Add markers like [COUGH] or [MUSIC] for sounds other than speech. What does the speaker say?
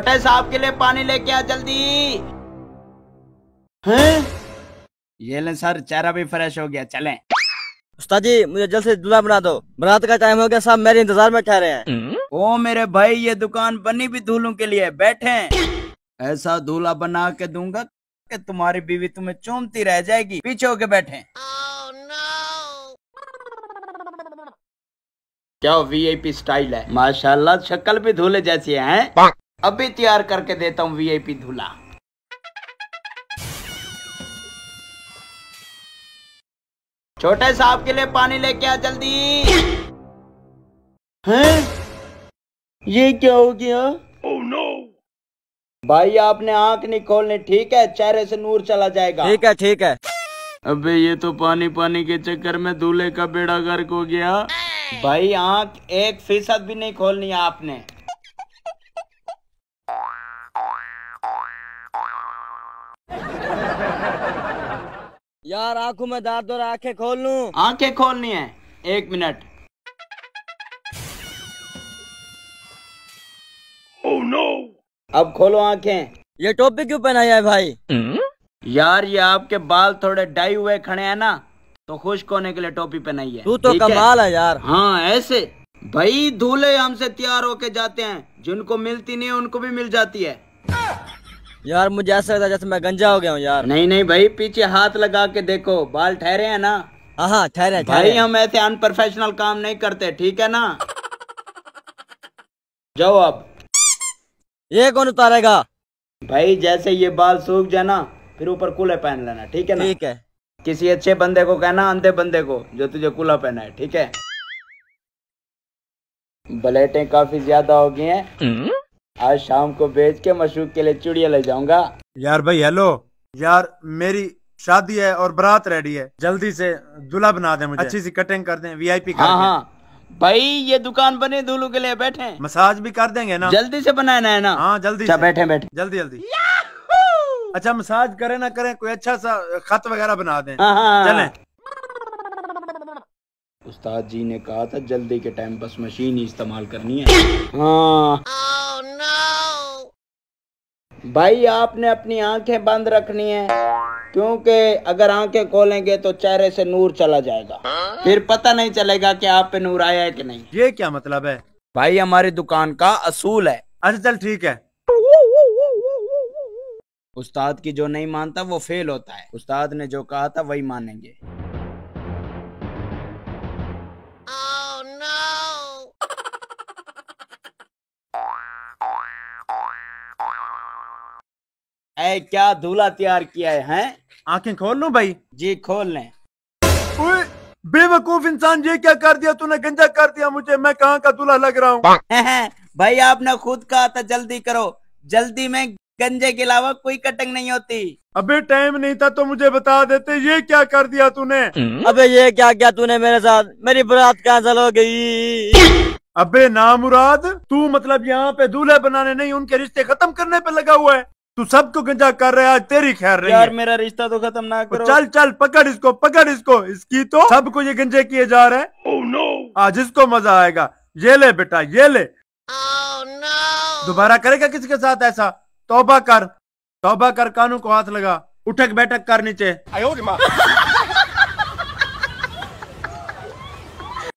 छोटे साहब के लिए पानी लेके आ जल्दी हैं ये ले सर चेहरा भी फ्रेश हो गया चलें उस्ताद जी मुझे जल्द से दूल्हा बना दो बरात का टाइम हो गया साहब मेरे इंतजार में ठहरे हैं hmm? ओ मेरे भाई ये दुकान बनी भी दूल्हों के लिए बैठे ऐसा दूल्हा बना के दूंगा कि तुम्हारी बीवी तुम्हें चूमती रह जाएगी पीछे होके बैठे oh, no. क्या पी स्टाइल है माशाल्लाह शक्ल भी धूले जैसी है अभी तैयार करके देता हूँ वीआईपी धूला छोटे साहब के लिए पानी लेके आ जल्दी हैं? ये क्या हो गया oh, no. भाई आपने आंख नहीं खोलने ठीक है चेहरे से नूर चला जाएगा ठीक है ठीक है अबे ये तो पानी पानी के चक्कर में दूल्हे का बेड़ा गर्क हो गया भाई आंख एक फीसद भी नहीं खोलनी आपने यार आंखों में दर्द और आंखें खोल लू आंखें खोलनी है एक मिनट oh, no! अब खोलो आंखें ये टोपी क्यों पहनाया है भाई hmm? यार ये आपके बाल थोड़े डाई हुए खड़े हैं ना तो खुश्क होने के लिए टोपी पहनाई है तू तो कमाल है? है यार हाँ ऐसे भाई धूले हमसे तैयार होके जाते हैं जिनको मिलती नहीं उनको भी मिल जाती है यार मुझे ऐसा लगता है जैसे मैं गंजा हो गया हूँ यार नहीं नहीं भाई पीछे हाथ लगा के देखो बाल ठहरे हैं ना हाँ, हाँ ठहरे भाई हम ऐसे अनप्रोफेशनल काम नहीं करते ठीक है ना जाओ अब ये कौन उतारेगा भाई जैसे ये बाल सूख जाना फिर ऊपर कूलर पहन लेना ठीक है ना ठीक है किसी अच्छे बंदे को कहना अंधे बंदे को जो तुझे कूलर पहना है ठीक है बलेटें काफी ज्यादा हो गई हैं हम्म। आज शाम को बेच के मशरूक के लिए चुड़िया ले जाऊंगा यार भाई हेलो यार मेरी शादी है और बारात रेडी है जल्दी से दूल्हा बना दे मुझे अच्छी सी कटिंग कर दें वीआईपी हाँ हाँ भाई ये दुकान बने दूल्हू के लिए बैठे मसाज भी कर देंगे ना जल्दी से बनाना है ना हाँ जल्दी अच्छा बैठे बैठे जल्दी जल्दी अच्छा मसाज करे ना करे कोई अच्छा सा खत वगैरह बना दे हाँ, हाँ, हाँ। उस्ताद जी ने कहा था जल्दी के टाइम बस मशीन ही इस्तेमाल करनी है हाँ भाई आपने अपनी आंखें बंद रखनी है क्योंकि अगर आंखें खोलेंगे तो चेहरे से नूर चला जाएगा फिर पता नहीं चलेगा कि आप पे नूर आया है कि नहीं ये क्या मतलब है भाई हमारी दुकान का असूल है अच्छा चल ठीक है उस्ताद की जो नहीं मानता वो फेल होता है उस्ताद ने जो कहा था वही मानेंगे ऐ क्या दूल्हा तैयार किया है हैं आंखें खोल लू भाई जी खोल लें बेवकूफ इंसान ये क्या कर दिया तूने गंजा कर दिया मुझे मैं कहाँ का दूल्हा लग रहा हूँ भाई आपने खुद कहा था जल्दी करो जल्दी में गंजे के अलावा कोई कटिंग नहीं होती अबे टाइम नहीं था तो मुझे बता देते ये क्या कर दिया तूने हम्म। अबे ये क्या क्या तूने मेरे साथ मेरी बरात कैंसल हो गई अबे ना मुराद तू मतलब यहाँ पे दूल्हे बनाने नहीं उनके रिश्ते खत्म करने पे लगा हुआ है तू सब गंजा कर रहा है तेरी खैर रही यार मेरा रिश्ता तो खत्म ना तो करो चल चल पकड़ इसको पकड़ इसको इसकी तो सबको ये गंजे किए जा रहे हैं oh, no. आज इसको मजा आएगा ये ले बेटा ये ले oh, no. दोबारा करेगा किसी के साथ ऐसा तोबा कर तोबा कर कानू को हाथ लगा उठक बैठक कर नीचे [LAUGHS]